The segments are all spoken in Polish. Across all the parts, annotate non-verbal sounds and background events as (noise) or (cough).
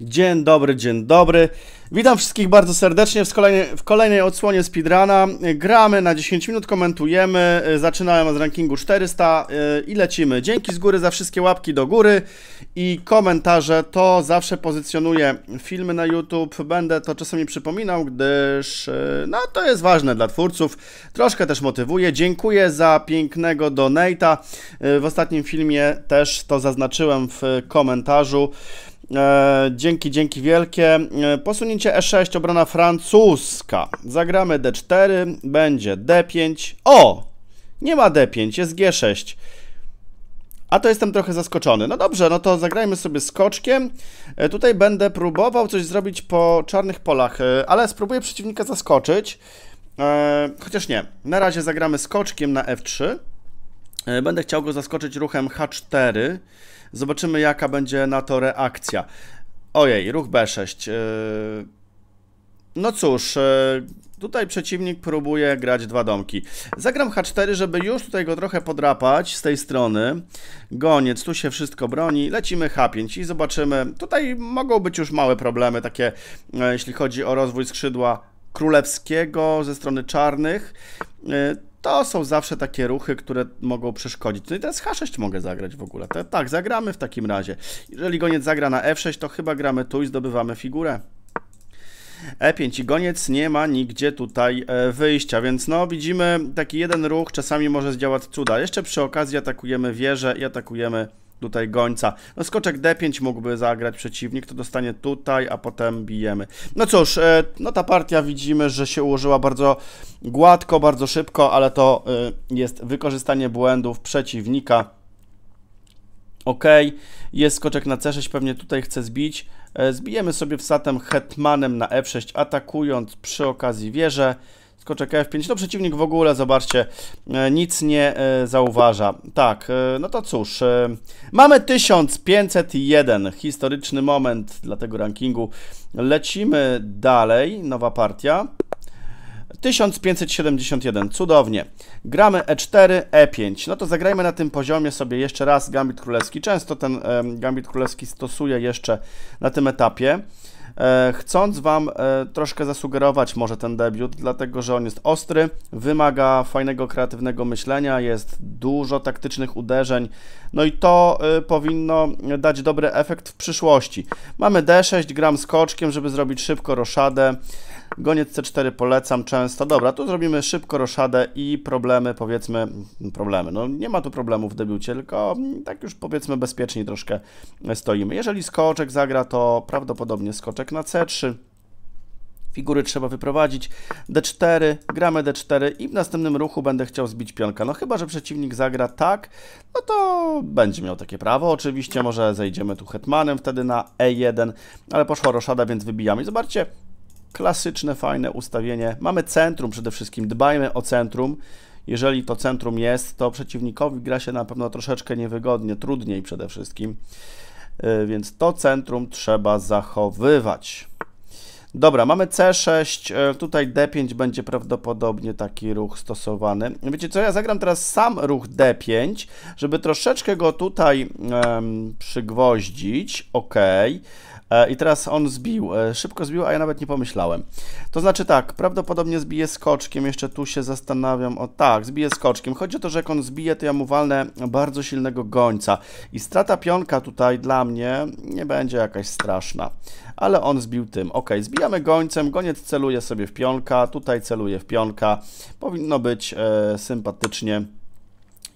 Dzień dobry, dzień dobry. Witam wszystkich bardzo serdecznie w, kolejnej, w kolejnej odsłonie Speedruna. Gramy na 10 minut, komentujemy. E, zaczynałem od rankingu 400 e, i lecimy. Dzięki z góry za wszystkie łapki do góry i komentarze. To zawsze pozycjonuję filmy na YouTube. Będę to czasami przypominał, gdyż e, no to jest ważne dla twórców. Troszkę też motywuje. Dziękuję za pięknego donata. W ostatnim filmie też to zaznaczyłem w komentarzu. E, dzięki, dzięki wielkie. E, posunięcie E6, obrona francuska. Zagramy D4, będzie D5. O! Nie ma D5, jest G6. A to jestem trochę zaskoczony. No dobrze, no to zagrajmy sobie skoczkiem. E, tutaj będę próbował coś zrobić po czarnych polach, ale spróbuję przeciwnika zaskoczyć. Chociaż nie, na razie zagramy skoczkiem na F3. Będę chciał go zaskoczyć ruchem H4. Zobaczymy, jaka będzie na to reakcja. Ojej, ruch B6. Yy, no cóż, yy, tutaj przeciwnik próbuje grać dwa domki. Zagram H4, żeby już tutaj go trochę podrapać z tej strony. Goniec, tu się wszystko broni. Lecimy H5 i zobaczymy. Tutaj mogą być już małe problemy takie, yy, jeśli chodzi o rozwój skrzydła królewskiego ze strony czarnych to są zawsze takie ruchy, które mogą przeszkodzić. No i teraz H6 mogę zagrać w ogóle. tak, zagramy w takim razie. Jeżeli goniec zagra na F6, to chyba gramy tu i zdobywamy figurę. E5 i goniec nie ma nigdzie tutaj e, wyjścia, więc no widzimy taki jeden ruch czasami może zdziałać cuda. Jeszcze przy okazji atakujemy wieżę i atakujemy tutaj gońca. No skoczek D5 mógłby zagrać przeciwnik, to dostanie tutaj, a potem bijemy. No cóż, e, no ta partia widzimy, że się ułożyła bardzo gładko, bardzo szybko, ale to e, jest wykorzystanie błędów przeciwnika. Ok, jest skoczek na C6, pewnie tutaj chce zbić. E, zbijemy sobie wsatem hetmanem na e 6 atakując przy okazji wieżę. Skoczek F5. No przeciwnik w ogóle, zobaczcie, e, nic nie e, zauważa. Tak, e, no to cóż. Mamy 1501. Historyczny moment dla tego rankingu. Lecimy dalej. Nowa partia. 1571, cudownie. Gramy E4, E5. No to zagrajmy na tym poziomie sobie jeszcze raz Gambit Królewski. Często ten Gambit Królewski stosuje jeszcze na tym etapie. E, chcąc Wam e, troszkę zasugerować może ten debiut, dlatego że on jest ostry, wymaga fajnego, kreatywnego myślenia, jest dużo taktycznych uderzeń, no i to e, powinno dać dobry efekt w przyszłości. Mamy D6, gram skoczkiem, żeby zrobić szybko roszadę, Goniec C4 polecam często. Dobra, tu zrobimy szybko roszadę i problemy, powiedzmy, problemy. No nie ma tu problemu w debiucie, tylko tak już powiedzmy bezpieczniej troszkę stoimy. Jeżeli skoczek zagra, to prawdopodobnie skoczek na C3 figury trzeba wyprowadzić. D4, gramy D4 i w następnym ruchu będę chciał zbić pionka. No chyba, że przeciwnik zagra tak, no to będzie miał takie prawo. Oczywiście może zejdziemy tu hetmanem wtedy na E1, ale poszła roszada, więc wybijamy. Zobaczcie, klasyczne, fajne ustawienie. Mamy centrum przede wszystkim, dbajmy o centrum. Jeżeli to centrum jest, to przeciwnikowi gra się na pewno troszeczkę niewygodnie, trudniej przede wszystkim. E, więc to centrum trzeba zachowywać. Dobra, mamy C6, e, tutaj D5 będzie prawdopodobnie taki ruch stosowany. Wiecie co, ja zagram teraz sam ruch D5, żeby troszeczkę go tutaj um, przygwoździć, ok, E, I teraz on zbił, e, szybko zbił, a ja nawet nie pomyślałem. To znaczy tak, prawdopodobnie zbije skoczkiem, jeszcze tu się zastanawiam, o tak, zbije skoczkiem. Chodzi o to, że jak on zbije, to ja mu walnę bardzo silnego gońca. I strata pionka tutaj dla mnie nie będzie jakaś straszna, ale on zbił tym. Ok, zbijamy gońcem, goniec celuje sobie w pionka, tutaj celuje w pionka. Powinno być e, sympatycznie.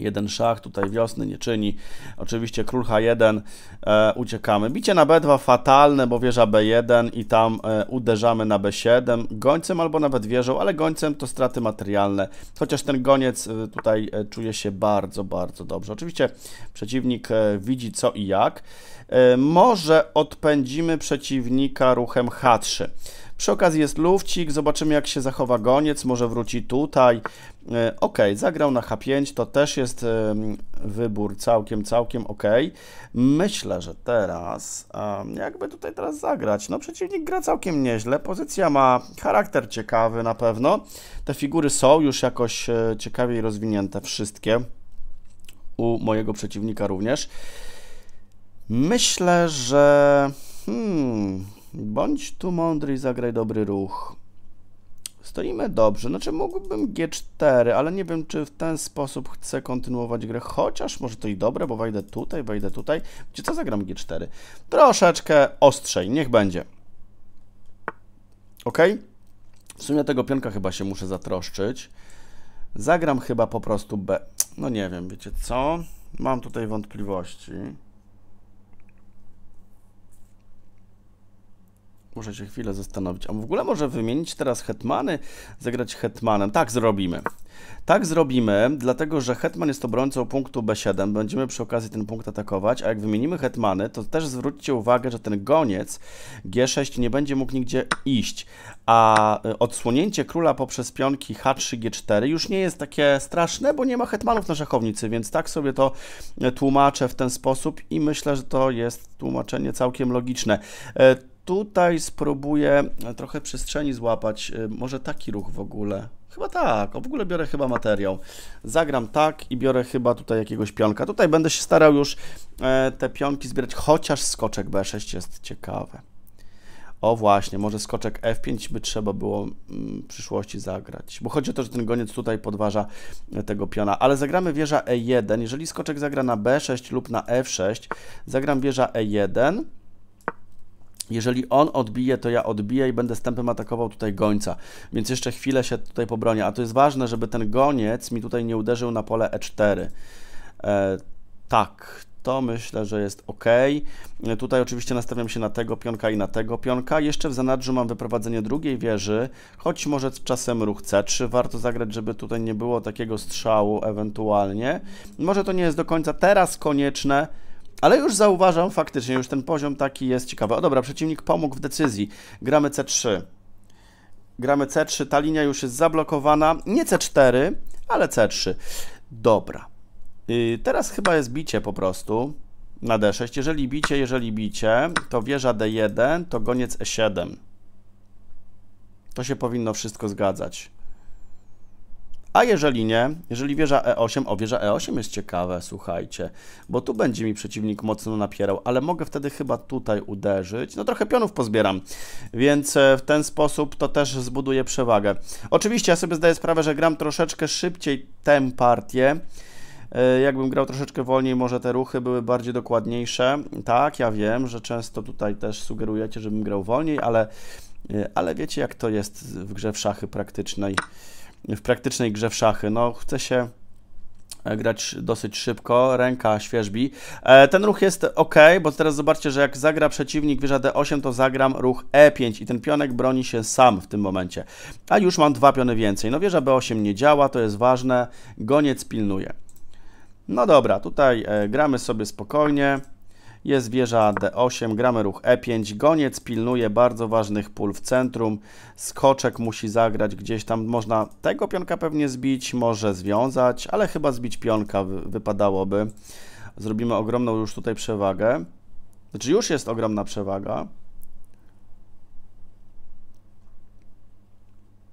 Jeden szach, tutaj wiosny nie czyni. Oczywiście król H1, e, uciekamy. Bicie na B2 fatalne, bo wieża B1 i tam e, uderzamy na B7. Gońcem albo nawet wieżą, ale gońcem to straty materialne. Chociaż ten goniec e, tutaj e, czuje się bardzo, bardzo dobrze. Oczywiście przeciwnik e, widzi co i jak. E, może odpędzimy przeciwnika ruchem H3. Przy okazji jest lufcik, zobaczymy jak się zachowa goniec, może wróci tutaj. E, ok, zagrał na H5, to też jest wybór całkiem, całkiem ok. Myślę, że teraz, jakby tutaj teraz zagrać, no przeciwnik gra całkiem nieźle, pozycja ma charakter ciekawy na pewno. Te figury są już jakoś e, ciekawiej rozwinięte wszystkie, u mojego przeciwnika również. Myślę, że... Hmm, Bądź tu mądry i zagraj dobry ruch. Stoimy dobrze, znaczy mógłbym G4, ale nie wiem, czy w ten sposób chcę kontynuować grę, chociaż może to i dobre, bo wejdę tutaj, wejdę tutaj. Gdzie co, zagram G4? Troszeczkę ostrzej, niech będzie. Ok? W sumie tego pionka chyba się muszę zatroszczyć. Zagram chyba po prostu B. No nie wiem, wiecie co? Mam tutaj wątpliwości. Muszę się chwilę zastanowić. A w ogóle może wymienić teraz hetmany? Zagrać hetmanem. Tak zrobimy. Tak zrobimy, dlatego że hetman jest obrońcą punktu B7. Będziemy przy okazji ten punkt atakować, a jak wymienimy hetmany, to też zwróćcie uwagę, że ten goniec G6 nie będzie mógł nigdzie iść, a y, odsłonięcie króla poprzez pionki H3, G4 już nie jest takie straszne, bo nie ma hetmanów na szachownicy, więc tak sobie to y, tłumaczę w ten sposób i myślę, że to jest tłumaczenie całkiem logiczne. E, tutaj spróbuję e, trochę przestrzeni złapać. E, może taki ruch w ogóle. Chyba tak, o, w ogóle biorę chyba materiał. Zagram tak i biorę chyba tutaj jakiegoś pionka. Tutaj będę się starał już e, te pionki zbierać, chociaż skoczek B6 jest ciekawy. O właśnie, może skoczek F5 by trzeba było mm, w przyszłości zagrać. Bo chodzi o to, że ten goniec tutaj podważa tego piona. Ale zagramy wieża E1. Jeżeli skoczek zagra na B6 lub na F6, zagram wieża E1. Jeżeli on odbije, to ja odbiję i będę stępem atakował tutaj gońca. Więc jeszcze chwilę się tutaj pobronię. A to jest ważne, żeby ten goniec mi tutaj nie uderzył na pole E4. E, tak, to myślę, że jest ok. E, tutaj oczywiście nastawiam się na tego pionka i na tego pionka. Jeszcze w zanadrzu mam wyprowadzenie drugiej wieży, choć może czasem ruch C3 warto zagrać, żeby tutaj nie było takiego strzału ewentualnie. Może to nie jest do końca teraz konieczne, ale już zauważam faktycznie, już ten poziom taki jest ciekawy. O dobra, przeciwnik pomógł w decyzji. Gramy C3. Gramy C3, ta linia już jest zablokowana. Nie C4, ale C3. Dobra. Yy, teraz chyba jest bicie po prostu na D6. Jeżeli bicie, jeżeli bicie, to wieża D1, to goniec E7. To się powinno wszystko zgadzać. A jeżeli nie, jeżeli wieża E8, o wieża E8 jest ciekawe, słuchajcie, bo tu będzie mi przeciwnik mocno napierał, ale mogę wtedy chyba tutaj uderzyć. No trochę pionów pozbieram, więc e, w ten sposób to też zbuduje przewagę. Oczywiście ja sobie zdaję sprawę, że gram troszeczkę szybciej tę partię. E, jakbym grał troszeczkę wolniej, może te ruchy były bardziej dokładniejsze. Tak, ja wiem, że często tutaj też sugerujecie, żebym grał wolniej, ale, e, ale wiecie jak to jest w grze w szachy praktycznej w praktycznej grze w szachy. No, chce się e, grać dosyć szybko, ręka świeżbi. E, ten ruch jest ok, bo teraz zobaczcie, że jak zagra przeciwnik wieża d8, to zagram ruch e5 i ten pionek broni się sam w tym momencie. A już mam dwa piony więcej. No wieża b8 nie działa, to jest ważne, goniec pilnuje. No dobra, tutaj e, gramy sobie spokojnie. Jest wieża D8, gramy ruch E5. Goniec pilnuje bardzo ważnych pól w centrum. Skoczek musi zagrać gdzieś tam. Można tego pionka pewnie zbić, może związać, ale chyba zbić pionka wypadałoby. Zrobimy ogromną już tutaj przewagę. Znaczy już jest ogromna przewaga.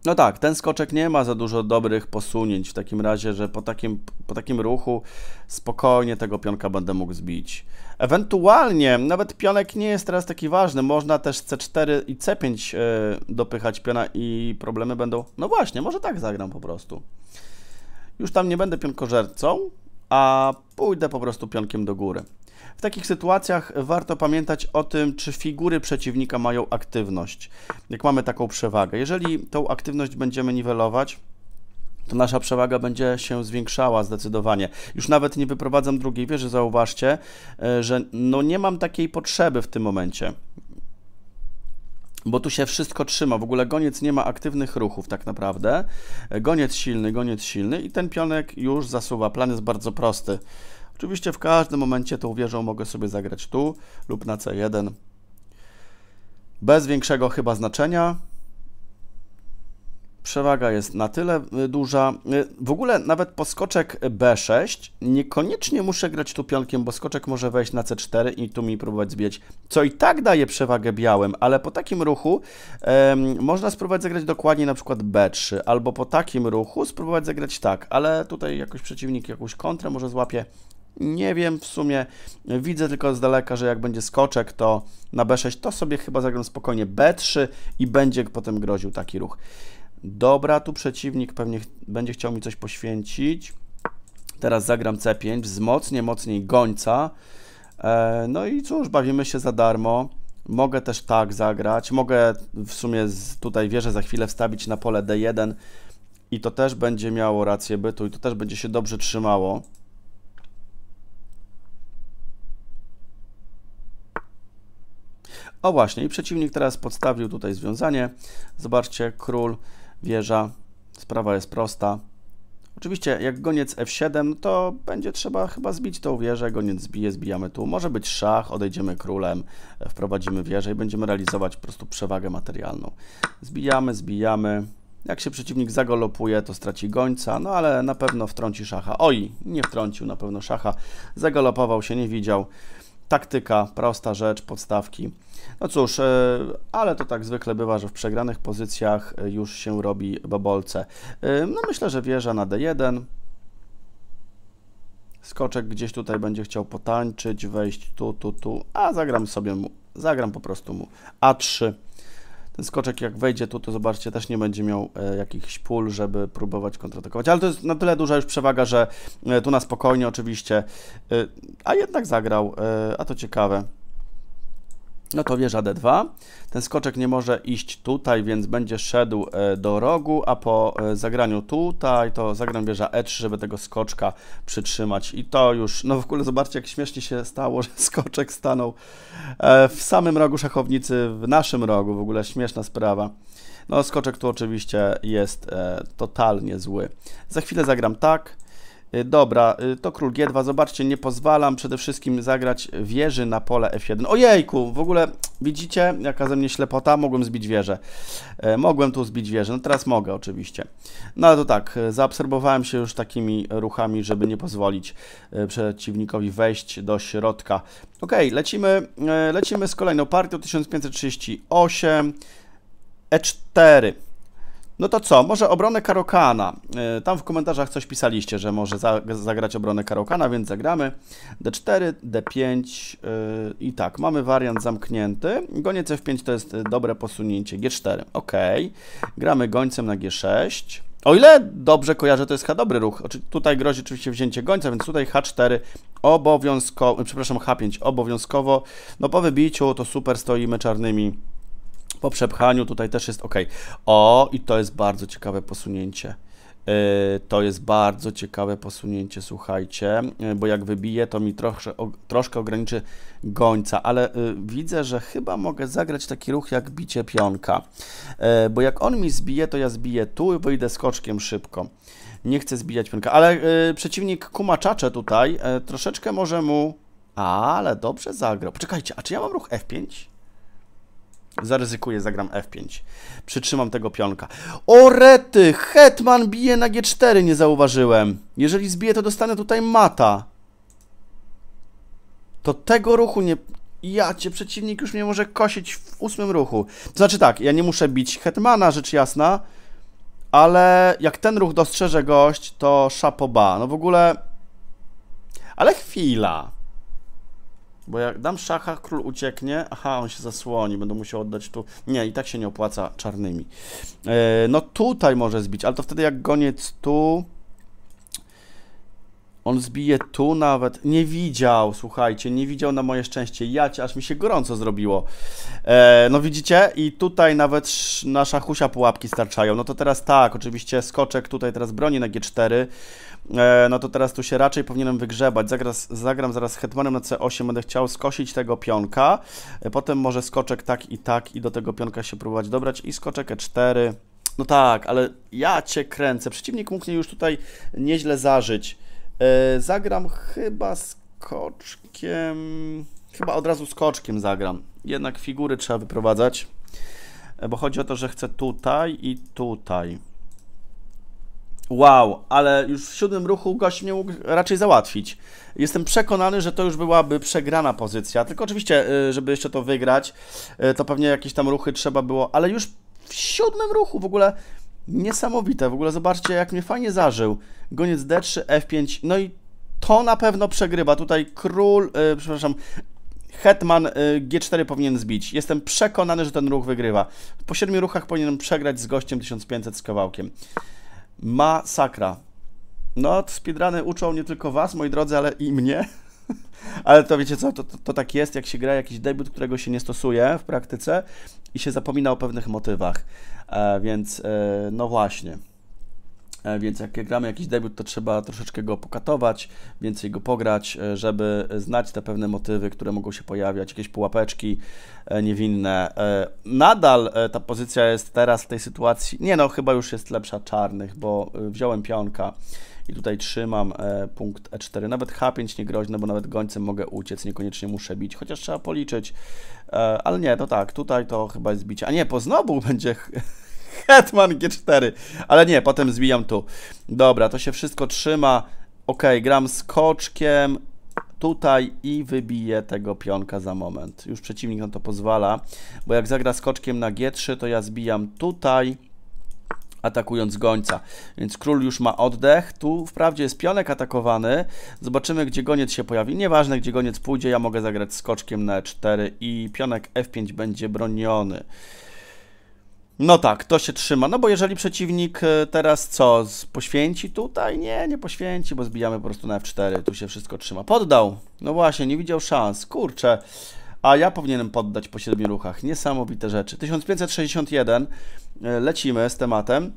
No tak, ten skoczek nie ma za dużo dobrych posunięć w takim razie, że po takim, po takim ruchu spokojnie tego pionka będę mógł zbić. Ewentualnie, nawet pionek nie jest teraz taki ważny, można też C4 i C5 yy, e, dopychać piona i problemy będą... No właśnie, może tak zagram po prostu. Już tam nie będę pionkożercą, a pójdę po prostu pionkiem do góry. W takich sytuacjach warto pamiętać o tym, czy figury przeciwnika mają aktywność, jak mamy taką przewagę. Jeżeli tą aktywność będziemy niwelować, to nasza przewaga będzie się zwiększała zdecydowanie. Już nawet nie wyprowadzam drugiej wieży, zauważcie, e, że no nie mam takiej potrzeby w tym momencie bo tu się wszystko trzyma. W ogóle goniec nie ma aktywnych ruchów tak naprawdę. E, goniec silny, goniec silny i ten pionek już zasuwa. Plan jest bardzo prosty. Oczywiście w każdym momencie tą wieżą mogę sobie zagrać tu lub na C1. Bez większego chyba znaczenia przewaga jest na tyle y, duża. Y, w ogóle nawet po skoczek B6 niekoniecznie muszę grać tu pionkiem, bo skoczek może wejść na C4 i tu mi próbować zbijać, co i tak daje przewagę białym, ale po takim ruchu można spróbować zagrać dokładnie na przykład B3, albo po takim ruchu spróbować zagrać tak, ale tutaj jakoś przeciwnik jakąś kontrę może złapie, nie wiem, w sumie widzę tylko z daleka, że jak będzie skoczek, to na B6 to sobie chyba zagram spokojnie B3 i będzie potem groził taki ruch. Dobra, tu przeciwnik pewnie ch będzie chciał mi coś poświęcić. Teraz zagram C5, wzmocnię mocniej gońca. E, no i cóż, bawimy się za darmo. Mogę też tak zagrać. Mogę w sumie z, tutaj wieżę za chwilę wstawić na pole D1 i to też będzie miało rację bytu i to też będzie się dobrze trzymało. O właśnie, i przeciwnik teraz podstawił tutaj związanie. Zobaczcie, król wieża. Sprawa jest prosta. Oczywiście jak goniec f7, to będzie trzeba chyba zbić tą wieżę, goniec zbije, zbijamy tu. Może być szach, odejdziemy królem, wprowadzimy wieżę i będziemy realizować po prostu przewagę materialną. Zbijamy, zbijamy. Jak się przeciwnik zagalopuje, to straci gońca, no ale na pewno wtrąci szacha. Oj, nie wtrącił na pewno szacha. Zagalopował się, nie widział. Taktyka, prosta rzecz, podstawki. No cóż, e, ale to tak zwykle bywa, że w przegranych pozycjach e, już się robi babolce. E, no myślę, że wieża na D1. Skoczek gdzieś tutaj będzie chciał potańczyć, wejść tu, tu, tu, a zagram sobie mu, zagram po prostu mu A3. Ten skoczek jak wejdzie tu, to zobaczcie, też nie będzie miał e, jakichś pól, żeby próbować kontratakować. Ale to jest na tyle duża już przewaga, że e, tu na spokojnie oczywiście, e, a jednak zagrał, a to ciekawe. No to wieża d2. Ten skoczek nie może iść tutaj, więc będzie szedł e, do rogu, a po e, zagraniu tutaj to zagram wieża e3, żeby tego skoczka przytrzymać. I to już, no w ogóle zobaczcie, jak śmiesznie się stało, (laughs) że skoczek stanął e, w samym rogu szachownicy, w naszym rogu. W ogóle śmieszna sprawa. No skoczek tu oczywiście jest totalnie zły. Za chwilę zagram tak. Y, dobra, y, to król G2, zobaczcie, nie pozwalam przede wszystkim zagrać wieży na pole F1. Ojejku, w ogóle widzicie, jaka ze mnie ślepota, mogłem zbić wieżę. E, mogłem tu zbić wieżę, no teraz mogę oczywiście. No ale to tak, e, zaobserwowałem się już takimi ruchami, żeby nie pozwolić e, przeciwnikowi wejść do środka. Ok, lecimy, lecimy z kolejną partią, 1538, E4. No to co, może obronę Karokana. E, tam w komentarzach coś pisaliście, że może zagrać obronę Karokana, więc zagramy. D4, D5 e, i tak, mamy wariant zamknięty. Goniec F5 to jest e, dobre posunięcie. G4, ok. Gramy gońcem na G6. O ile dobrze kojarzę, to jest H dobry ruch. Tutaj grozi oczywiście wzięcie gońca, więc tutaj H4 obowiązkowo, przepraszam, H5 obowiązkowo. No po wybiciu to super stoimy czarnymi po przepchaniu tutaj też jest ok. O, i to jest bardzo ciekawe posunięcie. E, to jest bardzo ciekawe posunięcie, słuchajcie, e, bo jak wybiję, to mi trosze, troszkę ograniczy gońca, ale e, widzę, że chyba mogę zagrać taki ruch jak bicie pionka, bo jak on mi zbije, to ja zbiję tu i wyjdę skoczkiem szybko. Nie chcę zbijać pionka, ale przeciwnik kumaczacze tutaj, troszeczkę może mu... Ale dobrze zagrał. Poczekajcie, a czy ja mam ruch F5? Zaryzykuję, zagram F5. Przytrzymam tego pionka. O rety! Hetman bije na G4, nie zauważyłem. Jeżeli zbiję, to dostanę tutaj mata. To tego ruchu nie... Ja cię, przeciwnik już mnie może kosić w ósmym ruchu. To znaczy tak, ja nie muszę bić Hetmana, rzecz jasna, ale jak ten ruch dostrzeże gość, to szapoba. No w ogóle... Ale chwila. Bo jak dam szacha, król ucieknie. Aha, on się zasłoni, będę musiał oddać tu. Nie, i tak się nie opłaca czarnymi. E, no tutaj może zbić, ale to wtedy jak goniec tu... On zbije tu nawet. Nie widział, słuchajcie, nie widział na moje szczęście. Ja aż mi się gorąco zrobiło. E, no widzicie? I tutaj nawet nasza husia pułapki starczają. No to teraz tak, oczywiście skoczek tutaj teraz broni na G4. E, no to teraz tu się raczej powinienem wygrzebać. Zagram, zagram zaraz hetmanem na c8, będę chciał skosić tego pionka. E, potem może skoczek tak i tak i do tego pionka się próbować dobrać i skoczek e4. No tak, ale ja cię kręcę. Przeciwnik mógł mnie już tutaj nieźle zażyć. E, zagram chyba skoczkiem... Chyba od razu skoczkiem zagram. Jednak figury trzeba wyprowadzać, bo chodzi o to, że chcę tutaj i tutaj. Wow, ale już w siódmym ruchu gość mnie mógł raczej załatwić. Jestem przekonany, że to już byłaby przegrana pozycja. Tylko oczywiście, y, żeby jeszcze to wygrać, y, to pewnie jakieś tam ruchy trzeba było, ale już w siódmym ruchu w ogóle niesamowite. W ogóle zobaczcie, jak mnie fajnie zażył. Goniec D3, F5, no i to na pewno przegrywa. Tutaj król, yy, przepraszam, Hetman y, G4 powinien zbić. Jestem przekonany, że ten ruch wygrywa. Po siedmiu ruchach powinienem przegrać z gościem 1500 z kawałkiem. Masakra. No, speedruny uczą nie tylko was, moi drodzy, ale i mnie. (laughs) Ale to wiecie co, to, to, to, tak jest, jak się gra jakiś debiut, którego się nie stosuje w praktyce i się zapomina o pewnych motywach. E, więc e, no właśnie. E, więc jak gramy jakiś debiut, to trzeba troszeczkę go pokatować, więcej go pograć, e, żeby znać te pewne motywy, które mogą się pojawiać, jakieś pułapeczki e, niewinne. Nadal ta pozycja jest teraz w tej sytuacji, nie no, chyba już jest lepsza czarnych, bo wziąłem pionka i tutaj trzymam punkt E4. Nawet H5 nie groźne, bo nawet gońcem mogę uciec, niekoniecznie muszę bić, chociaż trzeba policzyć, ale nie, to tak, tutaj to chyba jest bicie, a nie, po znowu (laughs) będzie (laughs) Hetman G4. Ale nie, potem zbijam tu. Dobra, to się wszystko trzyma. Ok, gram skoczkiem tutaj i wybiję tego pionka za moment. Już przeciwnik na to pozwala, bo jak zagra skoczkiem na G3, to ja zbijam tutaj atakując gońca. Więc król już ma oddech. Tu wprawdzie jest pionek atakowany. Zobaczymy, gdzie goniec się pojawi. Nieważne, gdzie goniec pójdzie, ja mogę zagrać skoczkiem na E4 i pionek F5 będzie broniony. No tak, to się trzyma. No bo jeżeli przeciwnik e, teraz co, poświęci tutaj? Nie, nie poświęci, bo zbijamy po prostu na F4. Tu się wszystko trzyma. Poddał. No właśnie, nie widział szans. Kurczę. A ja powinienem poddać po siedmiu ruchach. Niesamowite rzeczy. 1561. E, lecimy z tematem.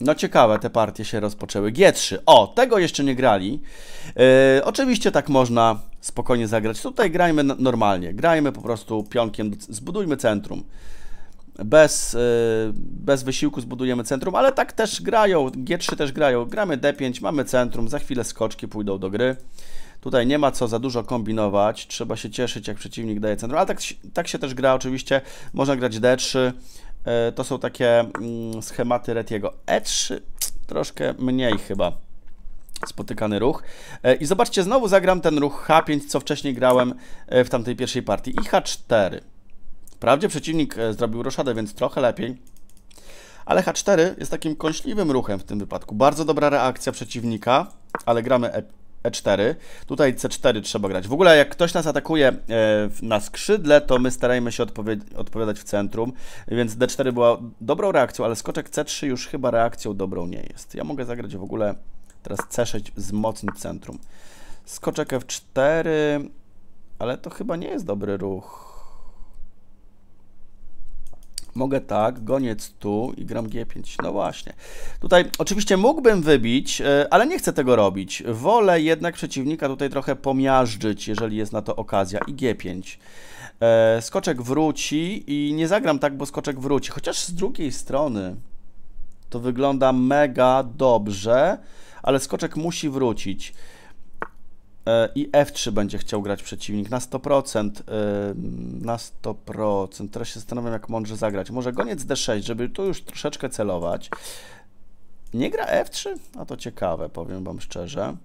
No ciekawe, te partie się rozpoczęły. G3. O, tego jeszcze nie grali. Yy, oczywiście tak można spokojnie zagrać. Tutaj grajmy normalnie, grajmy po prostu pionkiem, zbudujmy centrum. Bez, y, bez wysiłku zbudujemy centrum, ale tak też grają, G3 też grają. Gramy D5, mamy centrum, za chwilę skoczki pójdą do gry. Tutaj nie ma co za dużo kombinować, trzeba się cieszyć jak przeciwnik daje centrum, ale tak, tak się też gra oczywiście, można grać D3, y, to są takie mm, schematy Retiego. E3 troszkę mniej chyba spotykany ruch. E, I zobaczcie, znowu zagram ten ruch H5, co wcześniej grałem e, w tamtej pierwszej partii. I H4. Wprawdzie przeciwnik e, zrobił roszadę, więc trochę lepiej. Ale H4 jest takim kąśliwym ruchem w tym wypadku. Bardzo dobra reakcja przeciwnika, ale gramy e 4 Tutaj C4 trzeba grać. W ogóle jak ktoś nas atakuje na skrzydle, to my starajmy się odpowie odpowiadać w centrum, więc D4 była dobrą reakcją, ale skoczek C3 już chyba reakcją dobrą nie jest. Ja mogę zagrać w ogóle Teraz C6 wzmocni centrum. Skoczek F4, ale to chyba nie jest dobry ruch. Mogę tak, goniec tu i gram G5. No właśnie. Tutaj oczywiście mógłbym wybić, e, ale nie chcę tego robić. Wolę jednak przeciwnika tutaj trochę pomiażdżyć, jeżeli jest na to okazja. I G5. E, skoczek wróci i nie zagram tak, bo skoczek wróci. Chociaż z drugiej strony to wygląda mega dobrze ale skoczek musi wrócić e, i F3 będzie chciał grać przeciwnik na 100%. E, na 100%. Teraz się zastanawiam, jak mądrze zagrać. Może goniec D6, żeby tu już troszeczkę celować. Nie gra F3? A to ciekawe, powiem Wam szczerze.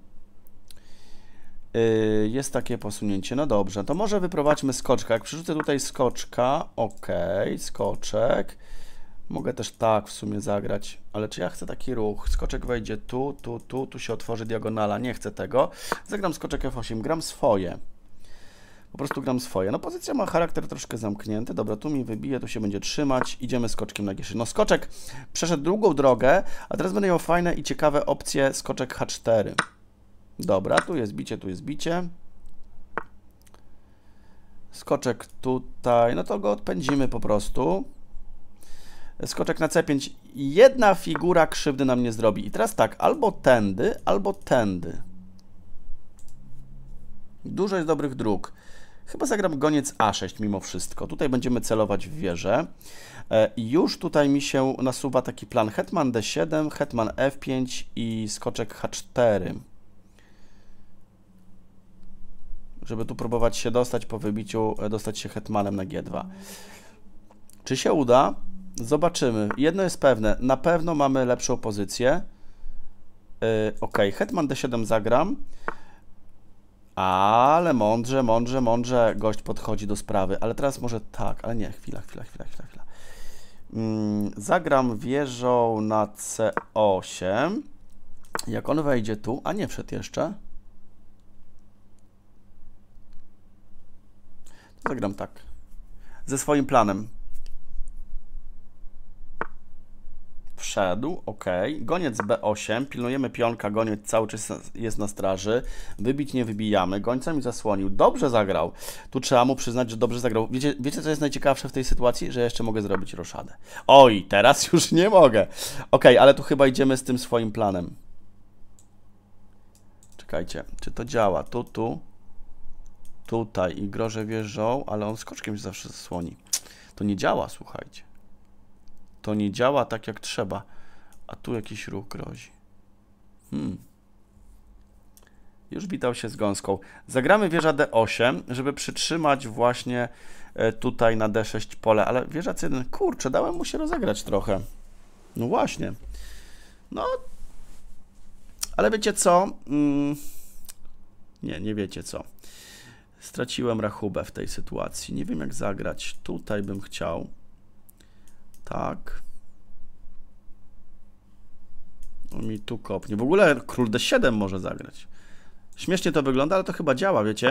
E, jest takie posunięcie. No dobrze, to może wyprowadźmy skoczka. Jak przerzucę tutaj skoczka, ok, skoczek. Mogę też tak w sumie zagrać, ale czy ja chcę taki ruch? Skoczek wejdzie tu, tu, tu, tu się otworzy diagonala, nie chcę tego. Zagram skoczek f8, gram swoje. Po prostu gram swoje. No pozycja ma charakter troszkę zamknięty. Dobra, tu mi wybije, tu się będzie trzymać. Idziemy skoczkiem na g3. No skoczek przeszedł długą drogę, a teraz będę miał fajne i ciekawe opcje skoczek h4. Dobra, tu jest bicie, tu jest bicie. Skoczek tutaj, no to go odpędzimy po prostu skoczek na C5. Jedna figura krzywdy nam nie zrobi. I teraz tak, albo tędy, albo tędy. Dużo jest dobrych dróg. Chyba zagram goniec A6 mimo wszystko. Tutaj będziemy celować w wieżę. E, już tutaj mi się nasuwa taki plan hetman D7, hetman F5 i skoczek H4. Żeby tu próbować się dostać po wybiciu, e, dostać się hetmanem na G2. Czy się uda? Zobaczymy. Jedno jest pewne. Na pewno mamy lepszą pozycję. Yy, ok, Hetman D7 zagram. Ale mądrze, mądrze, mądrze gość podchodzi do sprawy. Ale teraz może tak, ale nie, chwila, chwila, chwila, chwila. chwila. Mm, zagram wieżą na C8. Jak on wejdzie tu, a nie wszedł jeszcze. Zagram tak. Ze swoim planem. Wszedł, ok. Goniec B8, pilnujemy pionka, goniec cały czas jest na straży. Wybić nie wybijamy, gońca mi zasłonił. Dobrze zagrał. Tu trzeba mu przyznać, że dobrze zagrał. Wiecie, wiecie co jest najciekawsze w tej sytuacji? Że jeszcze mogę zrobić roszadę. Oj, teraz (laughs) już nie mogę. Ok, ale tu chyba idziemy z tym swoim planem. Czekajcie, czy to działa? Tu, tu, tutaj i groże wieżą, ale on skoczkiem się zawsze zasłoni. To nie działa, słuchajcie. To nie działa tak jak trzeba. A tu jakiś ruch grozi. Hmm. Już witał się z gąską. Zagramy wieża D8, żeby przytrzymać właśnie e, tutaj na D6 pole, ale wieża C1, kurczę, dałem mu się rozegrać trochę. No właśnie. No, ale wiecie co? Mm. Nie, nie wiecie co. Straciłem rachubę w tej sytuacji. Nie wiem jak zagrać. Tutaj bym chciał. Tak. No mi tu kopnie. W ogóle król d7 może zagrać. Śmiesznie to wygląda, ale to chyba działa, wiecie?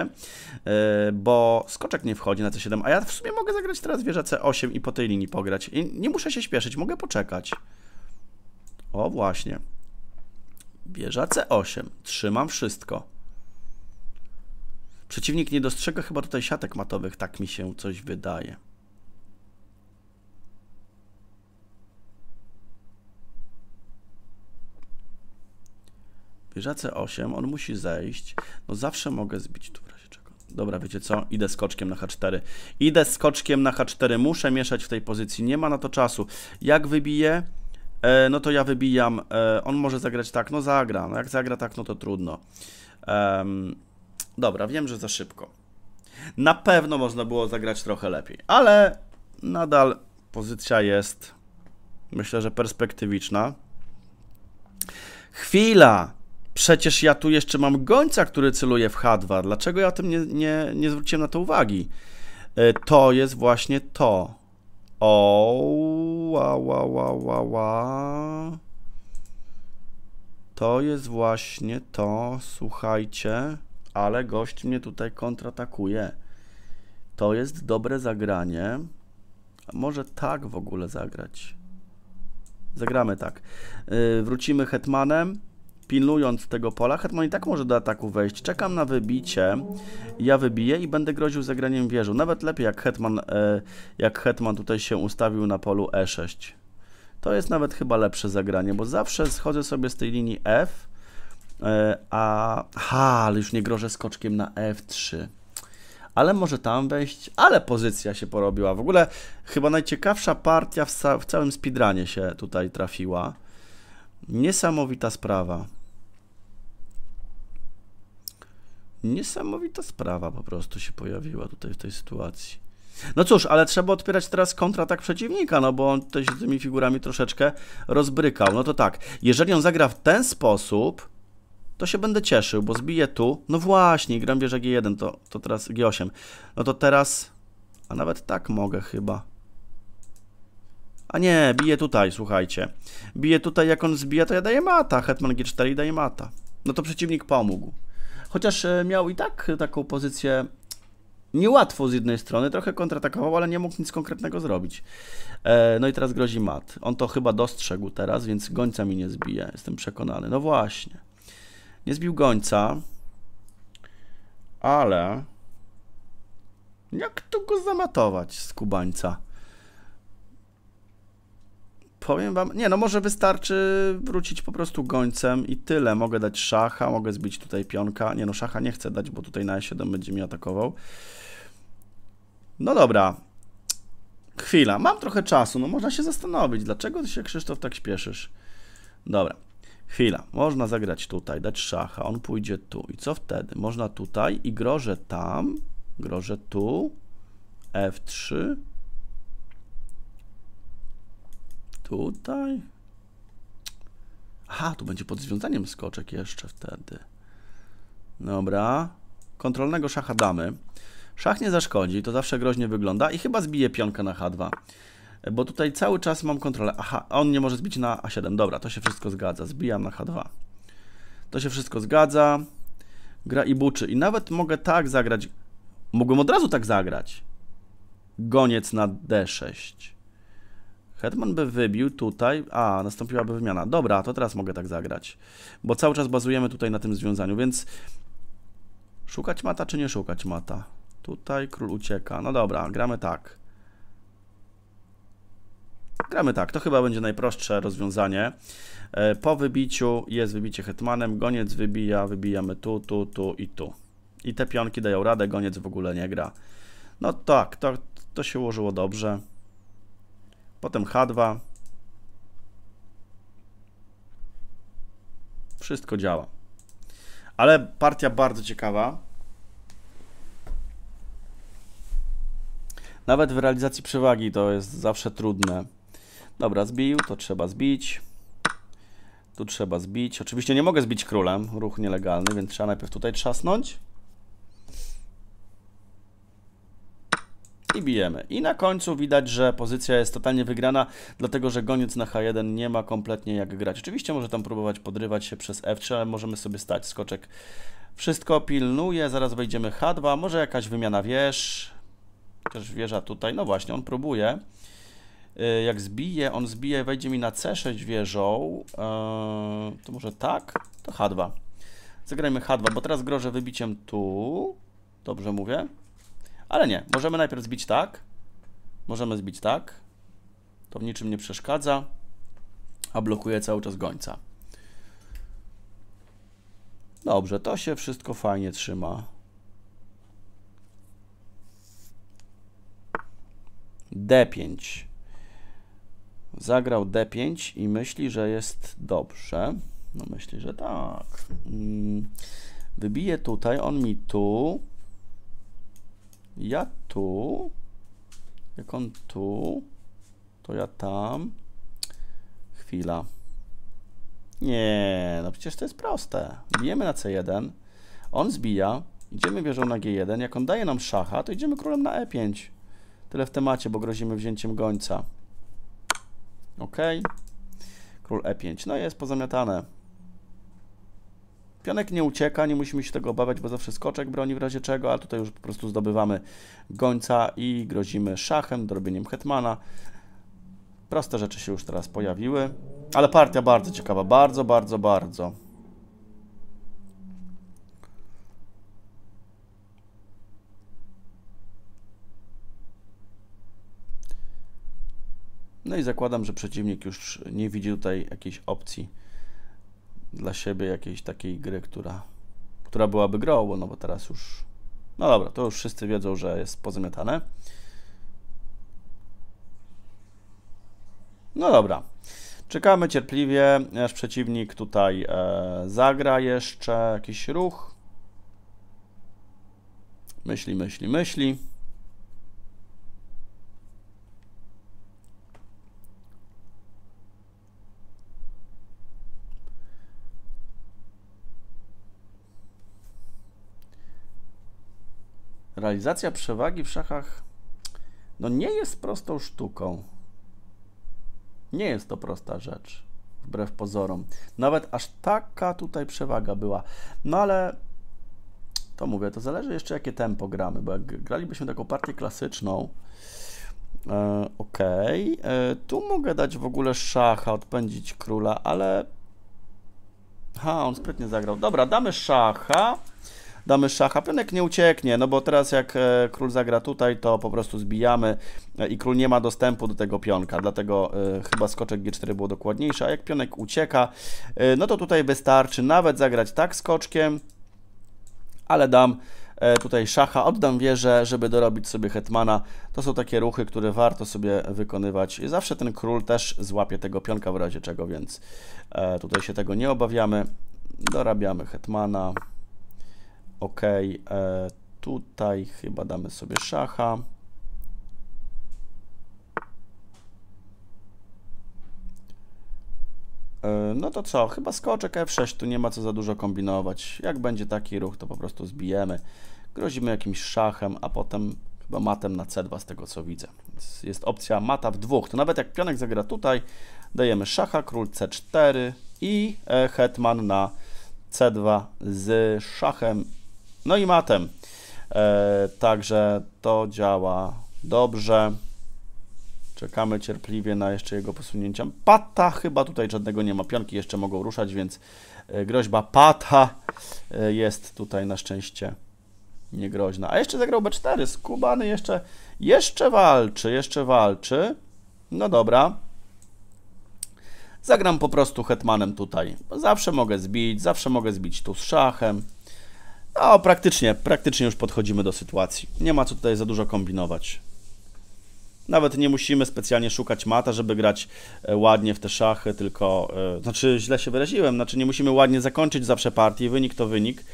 Yy, bo skoczek nie wchodzi na c7, a ja w sumie mogę zagrać teraz wieża c8 i po tej linii pograć. I nie muszę się śpieszyć, mogę poczekać. O, właśnie. Wieża c8. Trzymam wszystko. Przeciwnik nie dostrzega chyba tutaj siatek matowych, tak mi się coś wydaje. Wieża C8, on musi zejść. No zawsze mogę zbić tu w razie czego. Dobra, wiecie co? Idę skoczkiem na H4. Idę skoczkiem na H4. Muszę mieszać w tej pozycji. Nie ma na to czasu. Jak wybiję? E, no to ja wybijam. E, on może zagrać tak. No zagra. No jak zagra tak, no to trudno. dobra, wiem, że za szybko. Na pewno można było zagrać trochę lepiej, ale nadal pozycja jest myślę, że perspektywiczna. Chwila! Przecież ja tu jeszcze mam gońca, który celuje w H2. Dlaczego ja tym nie, nie, nie zwróciłem na to uwagi? E, to jest właśnie to. O, ła, ła, ła, ła, ła. To jest właśnie to, słuchajcie, ale gość mnie tutaj kontratakuje. To jest dobre zagranie. Może tak w ogóle zagrać. Zagramy tak. Yy, wrócimy hetmanem pilnując tego pola, Hetman i tak może do ataku wejść. Czekam na wybicie, ja wybiję i będę groził zagraniem wieżą. Nawet lepiej, jak Hetman, e, jak Hetman tutaj się ustawił na polu E6. To jest nawet chyba lepsze zagranie, bo zawsze schodzę sobie z tej linii F, e, a... Ha, ale już nie grożę skoczkiem na F3 ale może tam wejść, ale pozycja się porobiła. W ogóle chyba najciekawsza partia w, całym speedrunie się tutaj trafiła. Niesamowita sprawa. Niesamowita sprawa po prostu się pojawiła tutaj w tej sytuacji. No cóż, ale trzeba odpierać teraz kontratak przeciwnika, no bo on tutaj się tymi figurami troszeczkę rozbrykał. No to tak, jeżeli on zagra w ten sposób, to się będę cieszył, bo zbiję tu. No właśnie, gram wieżę G1, to, to teraz G8. No to teraz, a nawet tak mogę chyba. A nie, bije tutaj, słuchajcie. Bije tutaj, jak on zbija, to ja daję mata. Hetman G4 i daję mata. No to przeciwnik pomógł chociaż e, miał i tak taką pozycję niełatwo z jednej strony, trochę kontratakował, ale nie mógł nic konkretnego zrobić. E, no i teraz grozi mat. On to chyba dostrzegł teraz, więc gońca mi nie zbije, jestem przekonany. No właśnie. Nie zbił gońca, ale jak tu go zamatować z kubańca? powiem wam, nie no może wystarczy wrócić po prostu gońcem i tyle. Mogę dać szacha, mogę zbić tutaj pionka. Nie no, szacha nie chcę dać, bo tutaj na E7 będzie mi atakował. No dobra. Chwila, mam trochę czasu, no można się zastanowić, dlaczego ty się Krzysztof tak śpieszysz. Dobra. Chwila, można zagrać tutaj, dać szacha, on pójdzie tu. I co wtedy? Można tutaj i grożę tam, grożę tu, F3, Tutaj? Aha, tu będzie pod związaniem skoczek jeszcze wtedy. Dobra. Kontrolnego szacha damy. Szach nie zaszkodzi, to zawsze groźnie wygląda i chyba zbije pionka na H2. Bo tutaj cały czas mam kontrolę. Aha, on nie może zbić na A7. Dobra, to się wszystko zgadza. Zbijam na H2. To się wszystko zgadza. Gra i buczy. I nawet mogę tak zagrać. Mogłem od razu tak zagrać. Goniec na D6. Hetman by wybił tutaj... A, nastąpiłaby wymiana. Dobra, to teraz mogę tak zagrać. Bo cały czas bazujemy tutaj na tym związaniu, więc... Szukać mata, czy nie szukać mata? Tutaj król ucieka. No dobra, gramy tak. Gramy tak, to chyba będzie najprostsze rozwiązanie. E, po wybiciu jest wybicie hetmanem, goniec wybija, wybijamy tu, tu, tu i tu. I te pionki dają radę, goniec w ogóle nie gra. No tak, to, to się ułożyło dobrze potem H2. Wszystko działa. Ale partia bardzo ciekawa. Nawet w realizacji przewagi to jest zawsze trudne. Dobra, zbił, to trzeba zbić. Tu trzeba zbić. Oczywiście nie mogę zbić królem, ruch nielegalny, więc trzeba najpierw tutaj trzasnąć. i bijemy. I na końcu widać, że pozycja jest totalnie wygrana, dlatego że goniec na H1 nie ma kompletnie jak grać. Oczywiście może tam próbować podrywać się przez F3, ale możemy sobie stać skoczek. Wszystko pilnuje, zaraz wejdziemy H2, może jakaś wymiana wież. Też wieża tutaj, no właśnie, on próbuje. Y, jak zbije, on zbije, wejdzie mi na C6 wieżą, y, to może tak, to H2. Zagrajmy H2, bo teraz grożę wybiciem tu, dobrze mówię. Ale nie, możemy najpierw zbić tak. Możemy zbić tak. To w niczym nie przeszkadza, a blokuje cały czas gońca. Dobrze, to się wszystko fajnie trzyma. D5. Zagrał D5 i myśli, że jest dobrze. No myśli, że tak. Mm. Wybije tutaj, on mi tu ja tu, jak on tu, to ja tam. Chwila. Nie, no przecież to jest proste. Bijemy na C1, on zbija, idziemy wieżą na G1, jak on daje nam szacha, to idziemy królem na E5. Tyle w temacie, bo grozimy wzięciem gońca. Ok. Król E5, no jest pozamiatane. Pionek nie ucieka, nie musimy się tego obawiać, bo zawsze skoczek broni w razie czego, a tutaj już po prostu zdobywamy gońca i grozimy szachem, drobieniem hetmana. Proste rzeczy się już teraz pojawiły, ale partia bardzo ciekawa, bardzo, bardzo, bardzo. No i zakładam, że przeciwnik już nie widzi tutaj jakiejś opcji dla siebie jakiejś takiej gry, która, która byłaby grą, bo no bo teraz już, no dobra, to już wszyscy wiedzą, że jest pozamiatane. No dobra, czekamy cierpliwie, aż przeciwnik tutaj e, zagra jeszcze jakiś ruch. Myśli, myśli, myśli. Realizacja przewagi w szachach no nie jest prostą sztuką. Nie jest to prosta rzecz, wbrew pozorom. Nawet aż taka tutaj przewaga była. No ale to mówię, to zależy jeszcze jakie tempo gramy, bo jak gralibyśmy taką partię klasyczną, e, ok, e, tu mogę dać w ogóle szacha, odpędzić króla, ale... Ha, on sprytnie zagrał. Dobra, damy szacha damy szacha. Pionek nie ucieknie, no bo teraz jak e, król zagra tutaj, to po prostu zbijamy e, i król nie ma dostępu do tego pionka, dlatego e, chyba skoczek g4 było dokładniejsze, a jak pionek ucieka, no to tutaj wystarczy nawet zagrać tak skoczkiem, ale dam tutaj szacha, oddam wieżę, żeby dorobić sobie hetmana. To są takie ruchy, które warto sobie wykonywać. I zawsze ten król też złapie tego pionka w razie czego, więc tutaj się tego nie obawiamy. Dorabiamy hetmana. Ok, e, tutaj chyba damy sobie szacha. E, no to co, chyba skoczek F6, tu nie ma co za dużo kombinować. Jak będzie taki ruch, to po prostu zbijemy. Grozimy jakimś szachem, a potem chyba matem na C2 z tego co widzę. Jest opcja mata w dwóch. To nawet jak pionek zagra tutaj, dajemy szacha, król C4 i e, hetman na C2 z szachem no i matem. E, także to działa dobrze. Czekamy cierpliwie na jeszcze jego posunięcia. Pata chyba tutaj żadnego nie ma. Pionki jeszcze mogą ruszać, więc e, groźba pata e, jest tutaj na szczęście niegroźna. A jeszcze zagrał B4. Skubany jeszcze, jeszcze walczy, jeszcze walczy. No dobra. Zagram po prostu hetmanem tutaj. Zawsze mogę zbić, zawsze mogę zbić tu z szachem. No, praktycznie, praktycznie już podchodzimy do sytuacji. Nie ma co tutaj za dużo kombinować. Nawet nie musimy specjalnie szukać mata, żeby grać e, ładnie w te szachy, tylko... E, znaczy, źle się wyraziłem, znaczy nie musimy ładnie zakończyć zawsze partii, wynik to wynik.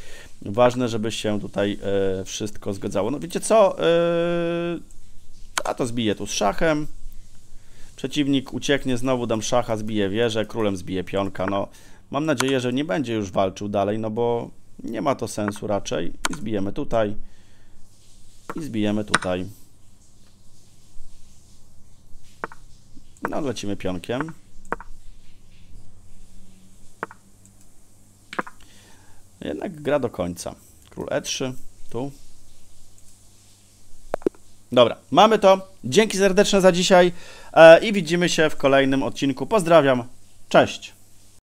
Ważne, żeby się tutaj e, wszystko zgadzało. No wiecie co? A to zbiję tu z szachem. Przeciwnik ucieknie, znowu dam szacha, zbije wieżę, królem zbije pionka. No, mam nadzieję, że nie będzie już walczył dalej, no bo nie ma to sensu raczej. I zbijemy tutaj. I zbijemy tutaj. No, lecimy pionkiem. Jednak gra do końca. Król E3, tu. Dobra, mamy to. Dzięki serdeczne za dzisiaj e, i widzimy się w kolejnym odcinku. Pozdrawiam, cześć!